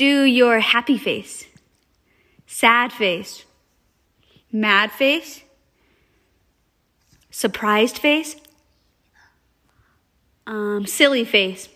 Do your happy face, sad face, mad face, surprised face, um, silly face.